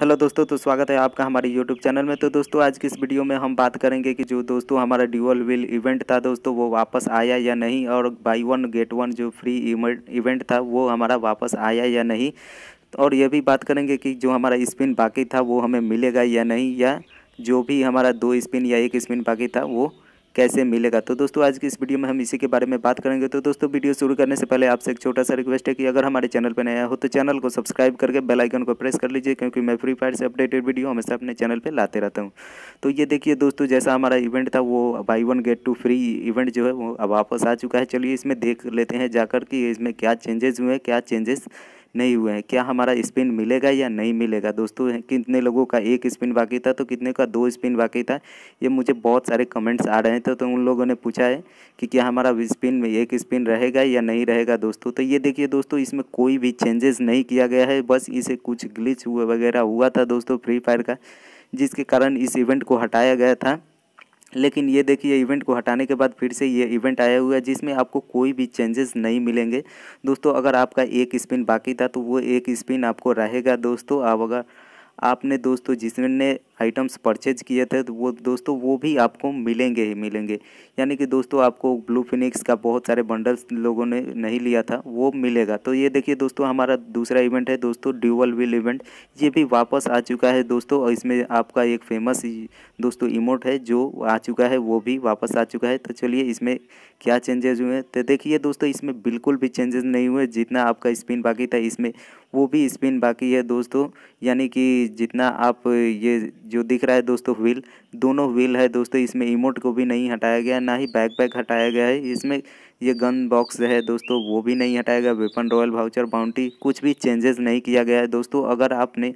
hello दोस्तों तो स्वागत है आपका हमारे यूट्यूब चैनल में तो दोस्तों आज की इस वीडियो में हम बात करेंगे कि जो दोस्तों हमारा ड्यूअल व्हील इवेंट था दोस्तों वो वापस आया या नहीं और बाई वन गेट वन जो फ्री इवेंट था वो हमारा वापस आया या नहीं और ये भी बात करेंगे कि जो हमारा स्पिन बाकी था वो हमें मिलेगा या नहीं या जो भी हमारा दो स्पिन या एक स्पिन बाकी था वो कैसे मिलेगा तो दोस्तों आज की इस वीडियो में हम इसी के बारे में बात करेंगे तो दोस्तों वीडियो शुरू करने से पहले आपसे एक छोटा सा रिक्वेस्ट है कि अगर हमारे चैनल पर नया हो तो चैनल को सब्सक्राइब करके बेल आइकन को प्रेस कर लीजिए क्योंकि मैं फ्री फायर से अपडेटेड वीडियो हमेशा अपने चैनल पर लाते रहता हूँ तो ये देखिए दोस्तों जैसा हमारा इवेंट था वो buy one get two free event जो है वो अब वापस आ चुका है चलिए इसमें देख लेते हैं जाकर कि इसमें क्या चेंजेस हुए हैं क्या चेंजेस नहीं हुए हैं क्या हमारा स्पिन मिलेगा या नहीं मिलेगा दोस्तों कितने लोगों का एक स्पिन बाकी था तो कितने का दो स्पिन बाकी था ये मुझे बहुत सारे कमेंट्स आ रहे थे तो, तो उन लोगों ने पूछा है कि क्या हमारा स्पिन में एक स्पिन रहेगा या नहीं रहेगा दोस्तों तो ये देखिए दोस्तों इसमें कोई भी चेंजेस नहीं किया गया है बस इसे कुछ ग्लिच वगैरह हुआ था दोस्तों फ्री फायर का जिसके कारण इस इवेंट को हटाया गया था लेकिन ये देखिए इवेंट को हटाने के बाद फिर से ये इवेंट आया हुआ है जिसमें आपको कोई भी चेंजेस नहीं मिलेंगे दोस्तों अगर आपका एक स्पिन बाकी था तो वो एक स्पिन आपको रहेगा दोस्तों अब अगर आपने दोस्तों जिसने आइटम्स परचेज किए थे तो वो दोस्तों वो भी आपको मिलेंगे ही मिलेंगे यानी कि दोस्तों आपको ब्लू फिनिक्स का बहुत सारे बंडल्स लोगों ने नहीं लिया था वो मिलेगा तो ये देखिए दोस्तों हमारा दूसरा इवेंट है दोस्तों ड्यूअल व्हील इवेंट ये भी वापस आ चुका है दोस्तों और इसमें आपका एक फेमस दोस्तों इमोट है जो आ चुका है वो भी वापस आ चुका है तो चलिए इसमें क्या चेंजेस हुए हैं तो देखिए दोस्तों इसमें बिल्कुल भी चेंजेस नहीं हुए जितना आपका स्पिन बाकी था इसमें वो भी स्पिन बाकी है दोस्तों यानी कि जितना आप ये जो दिख रहा है दोस्तों व्हील दोनों व्हील है दोस्तों इसमें इमोट को भी नहीं हटाया गया ना ही बैकपैक हटाया गया है इसमें ये गन बॉक्स है दोस्तों वो भी नहीं हटाया गया वेपन रॉयल भाउचर बाउंटी कुछ भी चेंजेस नहीं किया गया है दोस्तों अगर आपने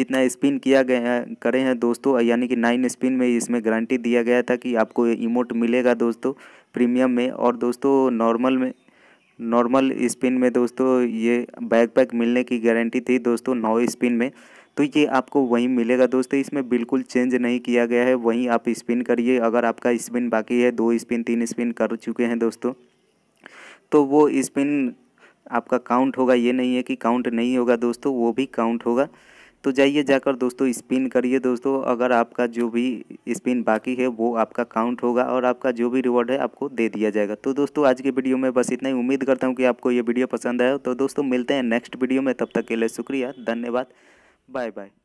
जितना स्पिन किया गया करे हैं दोस्तों यानी कि नाइन स्पिन में इसमें गारंटी दिया गया था कि आपको इमोट मिलेगा दोस्तों प्रीमियम में और दोस्तों नॉर्मल में नॉर्मल स्पिन में दोस्तों ये बैकपैक मिलने की गारंटी थी दोस्तों नौ स्पिन में तो ये आपको वहीं मिलेगा दोस्तों इसमें बिल्कुल चेंज नहीं किया गया है वहीं आप स्पिन करिए अगर आपका स्पिन बाकी है दो स्पिन तीन स्पिन कर चुके हैं दोस्तों तो वो स्पिन आपका काउंट होगा ये नहीं है कि काउंट नहीं होगा दोस्तों वो भी काउंट होगा तो जाइए जाकर दोस्तों स्पिन करिए दोस्तों अगर आपका जो भी स्पिन बाकी है वो आपका काउंट होगा और आपका जो भी रिवॉर्ड है आपको दे दिया जाएगा तो दोस्तों आज की वीडियो में बस इतना ही उम्मीद करता हूँ कि आपको ये वीडियो पसंद आया तो दोस्तों मिलते हैं नेक्स्ट वीडियो में तब तक के लिए शुक्रिया धन्यवाद बाय बाय